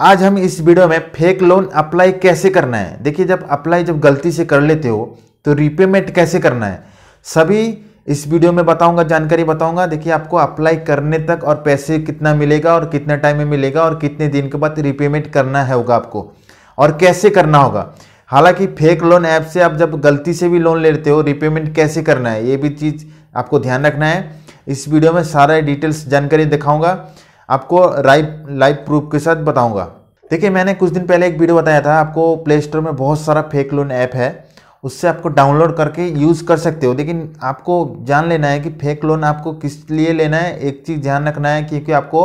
आज हम इस वीडियो में फेक लोन अप्लाई कैसे करना है देखिए जब अप्लाई जब गलती से कर लेते हो तो रिपेमेंट कैसे करना है सभी इस वीडियो में बताऊंगा जानकारी बताऊंगा देखिए आपको अप्लाई करने तक और पैसे कितना मिलेगा और कितना टाइम में मिलेगा और कितने दिन के बाद रिपेमेंट करना है होगा आपको और कैसे करना होगा हालांकि फेक लोन ऐप से आप जब गलती से भी लोन लेते हो रीपेमेंट कैसे करना है ये भी चीज़ आपको ध्यान रखना है इस वीडियो में सारा डिटेल्स जानकारी दिखाऊंगा आपको लाइव लाइव प्रूफ के साथ बताऊंगा देखिए मैंने कुछ दिन पहले एक वीडियो बताया था आपको प्ले स्टोर में बहुत सारा फेक लोन ऐप है उससे आपको डाउनलोड करके यूज़ कर सकते हो लेकिन आपको जान लेना है कि फेक लोन आपको किस लिए लेना है एक चीज़ ध्यान रखना है क्योंकि आपको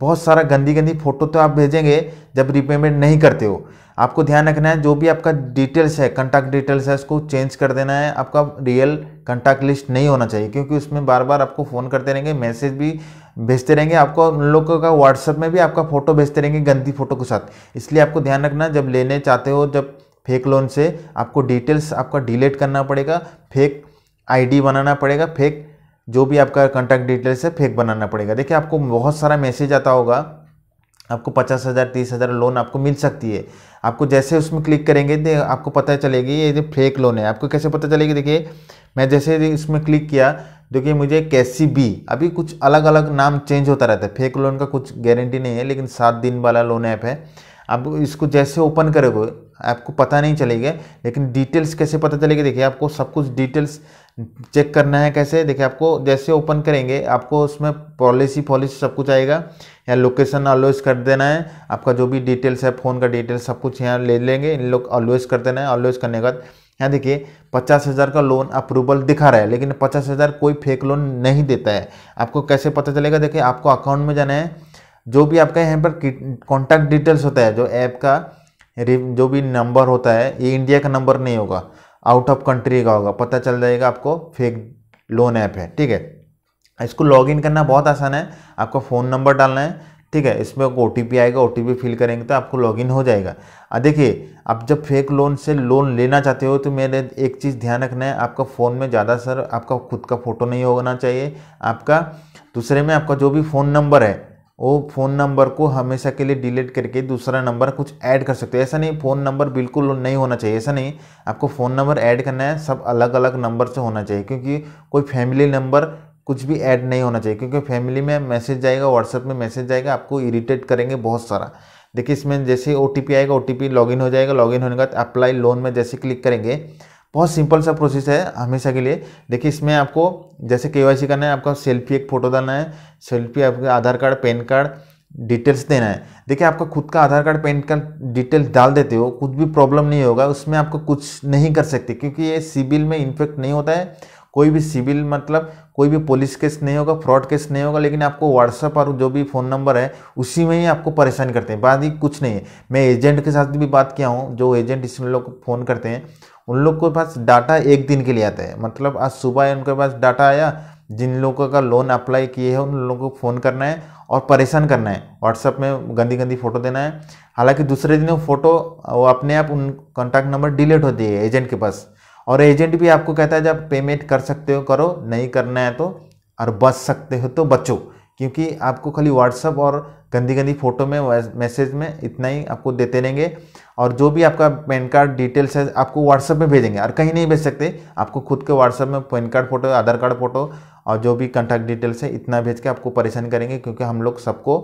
बहुत सारा गंदी गंदी फ़ोटो तो आप भेजेंगे जब रिपेमेंट नहीं करते हो आपको ध्यान रखना है जो भी आपका डिटेल्स है कंटैक्ट डिटेल्स है उसको चेंज कर देना है आपका रियल कंटैक्ट लिस्ट नहीं होना चाहिए क्योंकि उसमें बार बार आपको फ़ोन करते रहेंगे मैसेज भी भेजते रहेंगे आपको उन लोगों का व्हाट्सअप में भी आपका फ़ोटो भेजते रहेंगे गंदी फ़ोटो के साथ इसलिए आपको ध्यान रखना जब लेने चाहते हो जब फेक लोन से आपको डिटेल्स आपका डिलीट करना पड़ेगा फेक आईडी बनाना पड़ेगा फेक जो भी आपका कॉन्टैक्ट डिटेल्स है फेक बनाना पड़ेगा देखिए आपको बहुत सारा मैसेज आता होगा आपको पचास हज़ार तीस हज़ार लोन आपको मिल सकती है आपको जैसे उसमें क्लिक करेंगे तो आपको पता चलेगी ये जो फेक लोन है आपको कैसे पता चलेगी देखिए मैं जैसे इसमें क्लिक किया देखिए मुझे कैसी बी अभी कुछ अलग अलग नाम चेंज होता रहता है फेक लोन का कुछ गारंटी नहीं है लेकिन सात दिन वाला लोन ऐप है अब इसको जैसे ओपन करोगे आपको पता नहीं चलेगा लेकिन डिटेल्स कैसे पता चलेगी देखिए आपको सब कुछ डिटेल्स चेक करना है कैसे देखिए आपको जैसे ओपन करेंगे आपको उसमें पॉलिसी पॉलिसी सब कुछ आएगा या लोकेशन ऑलवेज कर देना है आपका जो भी डिटेल्स है फ़ोन का डिटेल्स सब कुछ यहाँ ले लेंगे इन लोग ऑलवेज कर देना है ऑलवेज करने के बाद यहाँ देखिए पचास हज़ार का लोन अप्रूवल दिखा रहा है लेकिन पचास हज़ार कोई फेक लोन नहीं देता है आपको कैसे पता चलेगा देखिए आपको अकाउंट में जाना है जो भी आपका यहाँ पर कॉन्टैक्ट डिटेल्स होता है जो ऐप का जो भी नंबर होता है ये इंडिया का नंबर नहीं होगा आउट ऑफ कंट्री का होगा पता चल जाएगा आपको फेक लोन ऐप है ठीक है इसको लॉगिन करना बहुत आसान है आपको फ़ोन नंबर डालना है ठीक है इसमें ओ टी पी आएगा ओ टी पी फिल करेंगे तो आपको लॉगिन हो जाएगा देखिए आप जब फेक लोन से लोन लेना चाहते हो तो मेरे एक चीज़ ध्यान रखना है आपका फ़ोन में ज़्यादा सर आपका खुद का फ़ोटो नहीं होना चाहिए आपका दूसरे में आपका जो भी फ़ोन नंबर है वो फ़ोन नंबर को हमेशा के लिए डिलीट करके दूसरा नंबर कुछ ऐड कर सकते हो ऐसा नहीं फ़ोन नंबर बिल्कुल नहीं होना चाहिए ऐसा नहीं आपको फ़ोन नंबर ऐड करना है सब अलग अलग नंबर से होना चाहिए क्योंकि कोई फैमिली नंबर कुछ भी ऐड नहीं होना चाहिए क्योंकि फैमिली में मैसेज जाएगा व्हाट्सएप में मैसेज जाएगा आपको इरिटेट करेंगे बहुत सारा देखिए इसमें जैसे ओ आएगा ओ टी लॉगिन हो जाएगा लॉगिन होने के बाद अप्लाई लोन में जैसे क्लिक करेंगे बहुत सिंपल सा प्रोसेस है हमेशा के लिए देखिए इसमें आपको जैसे के करना है आपका सेल्फी एक फ़ोटो देना है सेल्फी आपके Aadhaar card PAN card details देना है देखिए आपका खुद का Aadhaar card PAN card details डाल देते हो कुछ भी प्रॉब्लम नहीं होगा उसमें आपको कुछ नहीं कर सकते क्योंकि ये सिविल में इन्फेक्ट नहीं होता है कोई भी सिविल मतलब कोई भी पुलिस केस नहीं होगा फ्रॉड केस नहीं होगा लेकिन आपको व्हाट्सअप और जो भी फ़ोन नंबर है उसी में ही आपको परेशान करते हैं बाद ही कुछ नहीं है मैं एजेंट के साथ भी बात किया हूँ जो एजेंट इसमें लोग फ़ोन करते हैं उन लोग के पास डाटा एक दिन के लिए आता है मतलब आज सुबह उनके पास डाटा आया जिन लोगों का लोन अप्लाई किए हैं उन लोगों को फ़ोन करना है और परेशान करना है व्हाट्सअप में गंदी गंदी फ़ोटो देना है हालांकि दूसरे दिन वो फ़ोटो वो अपने आप उन कॉन्टैक्ट नंबर डिलीट होती है एजेंट के पास और एजेंट भी आपको कहता है जब पेमेंट कर सकते हो करो नहीं करना है तो और बच सकते हो तो बचो क्योंकि आपको खाली व्हाट्सअप और गंदी गंदी फ़ोटो में मैसेज में इतना ही आपको देते रहेंगे और जो भी आपका पैन कार्ड डिटेल्स है आपको व्हाट्सअप में भेजेंगे और कहीं नहीं भेज सकते आपको खुद के व्हाट्सअप में PAN card photo Aadhaar card photo और जो भी कंटैक्ट डिटेल्स है इतना भेज के आपको परेशान करेंगे क्योंकि हम लोग सबको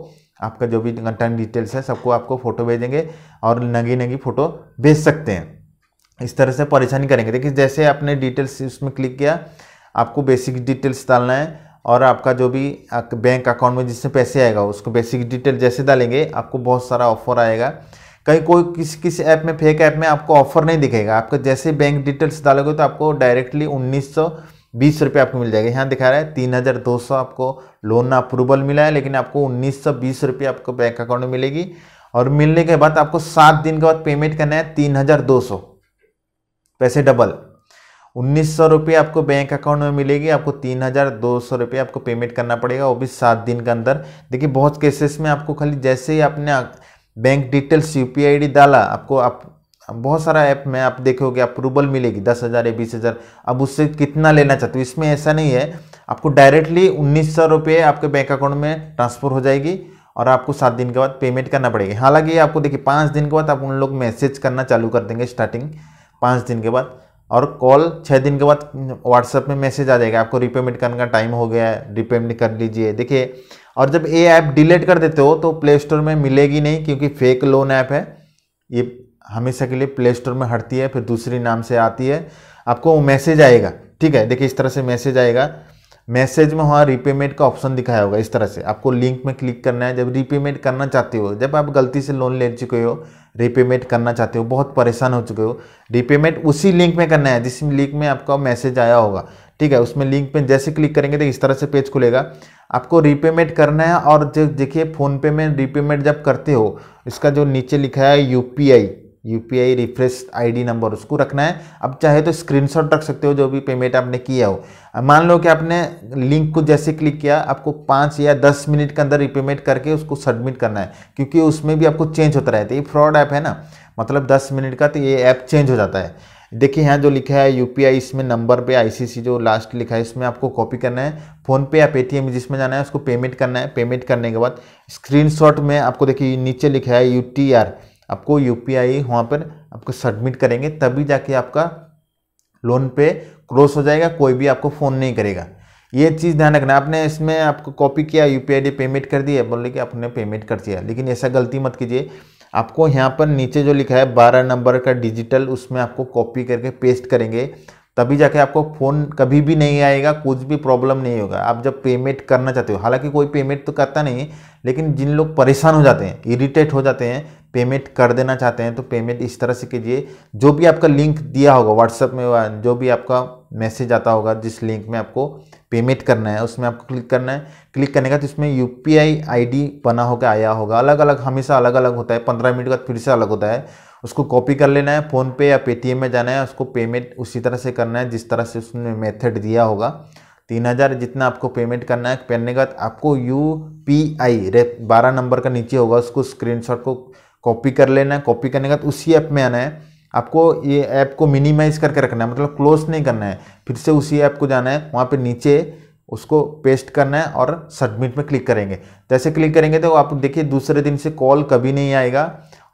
आपका जो भी कंटैक्ट डिटेल्स है सबको आपको फ़ोटो भेजेंगे और नगी नगी फ़ोटो भेज सकते हैं इस तरह से परेशानी करेंगे देखिए जैसे आपने डिटेल्स उसमें क्लिक किया आपको बेसिक डिटेल्स डालना है और आपका जो भी बैंक अकाउंट में जिससे पैसे आएगा उसको बेसिक डिटेल जैसे डालेंगे आपको बहुत सारा ऑफर आएगा कहीं कोई किसी किसी ऐप में फेक ऐप में आपको ऑफर नहीं दिखेगा आपको जैसे बैंक डिटेल्स डालोगे तो आपको डायरेक्टली उन्नीस सौ बीस रुपये आपको मिल जाएगा यहाँ दिखा रहा है तीन हज़ार दो सौ आपको लोन अप्रूवल मिला है लेकिन आपको उन्नीस सौ बीस रुपये आपको बैंक अकाउंट में मिलेगी और मिलने के बाद आपको सात दिन के बाद पेमेंट करना है तीन हज़ार दो सौ पैसे डबल उन्नीस सौ रुपये आपको बैंक अकाउंट में मिलेगी आपको तीन हज़ार दो सौ रुपये आपको पेमेंट करना पड़ेगा वो भी सात दिन के अंदर देखिए बहुत केसेस में आपको खाली जैसे ही आपने bank details U P I D डाला आपको आप बहुत सारा ऐप में आप देखोगे अप्रूवल मिलेगी दस हज़ार या बीस हज़ार अब उससे कितना लेना चाहते हो इसमें ऐसा नहीं है आपको डायरेक्टली उन्नीस सौ रुपये आपके बैंक अकाउंट में ट्रांसफ़र हो जाएगी और आपको सात दिन के बाद पेमेंट करना पड़ेगी हालांकि आपको देखिए पाँच दिन के बाद आप उन लोग मैसेज करना चालू कर देंगे स्टार्टिंग पाँच दिन के बाद और कॉल छः दिन के बाद व्हाट्सएप में मैसेज आ जाएगा आपको रिपेमेंट करने का टाइम हो गया है रिपेमेंट कर लीजिए देखिए और जब ये ऐप डिलीट कर देते हो तो प्ले स्टोर में मिलेगी नहीं क्योंकि फेक लोन ऐप है ये हमेशा के लिए प्ले स्टोर में हटती है फिर दूसरी नाम से आती है आपको मैसेज आएगा ठीक है देखिए इस तरह से मैसेज आएगा मैसेज में वहाँ रीपेमेंट का ऑप्शन दिखाया होगा इस तरह से आपको लिंक में क्लिक करना है जब रीपेमेंट करना चाहते हो जब आप गलती से लोन ले चुके हो रीपेमेंट करना चाहते हो बहुत परेशान हो चुके हो रीपेमेंट उसी लिंक में करना है जिस लिंक में आपका मैसेज आया होगा ठीक है उसमें लिंक में जैसे क्लिक करेंगे तो इस तरह से पेज खुलेगा आपको रीपेमेंट करना है और जो देखिए फ़ोनपे में रीपेमेंट जब करते हो इसका जो नीचे लिखा है U U P I refresh I number उसको रखना है अब चाहे तो स्क्रीनशॉट रख सकते हो जो भी पेमेंट आपने किया हो मान लो कि आपने लिंक को जैसे क्लिक किया आपको पाँच या दस मिनट के अंदर रिपेमेंट करके उसको सबमिट करना है क्योंकि उसमें भी आपको चेंज होता रहता है ये फ्रॉड ऐप है ना मतलब दस मिनट का तो ये ऐप चेंज हो जाता है देखिए यहाँ जो लिखा है आई इसमें नंबर पे आईसीसी जो लास्ट लिखा है इसमें आपको कॉपी करना है फ़ोन पे या पेटीएम जिसमें जाना है उसको पेमेंट करना है पेमेंट करने के बाद स्क्रीनशॉट में आपको देखिए नीचे लिखा है यू टी आर आपको यू पी आई वहाँ पर आपको सबमिट करेंगे तभी जाके आपका लोन पे क्लोज हो जाएगा कोई भी आपको फ़ोन नहीं करेगा ये चीज़ ध्यान रखना आपने इसमें आपको कॉपी किया यू पी पेमेंट कर दिया बोले कि आपने पेमेंट कर दिया लेकिन ऐसा गलती मत कीजिए आपको यहाँ पर नीचे जो लिखा है बारह नंबर का डिजिटल उसमें आपको कॉपी करके पेस्ट करेंगे तभी जाके आपको फ़ोन कभी भी नहीं आएगा कुछ भी प्रॉब्लम नहीं होगा आप जब पेमेंट करना चाहते हो हालांकि कोई पेमेंट तो करता नहीं लेकिन जिन लोग परेशान हो जाते हैं इरीटेट हो जाते हैं पेमेंट कर देना चाहते हैं तो पेमेंट इस तरह से कीजिए जो भी आपका लिंक दिया होगा व्हाट्सएप में जो भी आपका मैसेज आता होगा जिस लिंक में आपको पेमेंट करना है उसमें आपको क्लिक करना है क्लिक करने का तो इसमें यू पी आई बना होकर आया होगा अलग अलग हमेशा अलग अलग होता है पंद्रह मिनट बाद फिर से अलग होता है उसको कॉपी कर लेना है फ़ोनपे या पेटीएम में जाना है उसको पेमेंट उसी तरह से करना है जिस तरह से उसने मेथड दिया होगा तीन हज़ार जितना आपको पेमेंट करना है करने के बाद आपको यू पी आई बारह नंबर का नीचे होगा उसको स्क्रीनशॉट को कॉपी कर लेना है कॉपी करने के बाद उसी ऐप में आना है आपको ये ऐप को मिनिमाइज करके रखना है मतलब क्लोज नहीं करना है फिर से उसी ऐप को जाना है वहाँ पे नीचे उसको पेस्ट करना है और सबमिट में क्लिक करेंगे जैसे क्लिक करेंगे तो आप देखिए दूसरे दिन से कॉल कभी नहीं आएगा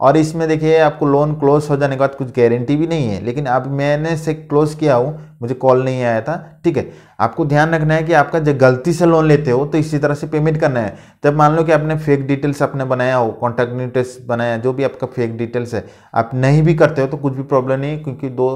और इसमें देखिए आपको लोन क्लोज हो जाने के बाद कुछ गारंटी भी नहीं है लेकिन अब मैंने से क्लोज किया हूँ मुझे कॉल नहीं आया था ठीक है आपको ध्यान रखना है कि आपका जब गलती से लोन लेते हो तो इसी तरह से पेमेंट करना है जब मान लो कि आपने फेक डिटेल्स आपने बनाया हो कॉन्टैक्ट डिटेल्स बनाया जो भी आपका फेक डिटेल्स है आप नहीं भी करते हो तो कुछ भी प्रॉब्लम नहीं क्योंकि दो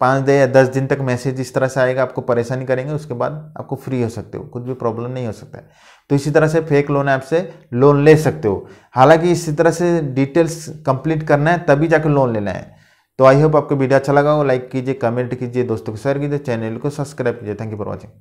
पाँच दिन या दस दिन तक मैसेज इस तरह से आएगा आपको परेशानी करेंगे उसके बाद आपको फ्री हो सकते हो कुछ भी प्रॉब्लम नहीं हो सकता है तो इसी तरह से फेक लोन ऐप से लोन ले सकते हो हालांकि इसी तरह से डिटेल्स कंप्लीट करना है तभी जाकर लोन लेना है तो आई होप आपको वीडियो अच्छा लगा हो लाइक कीजिए कमेंट कीजिए दोस्तों को शेयर कीजिए चैनल को सब्सक्राइब कीजिए थैंक यू फॉर वॉचिंग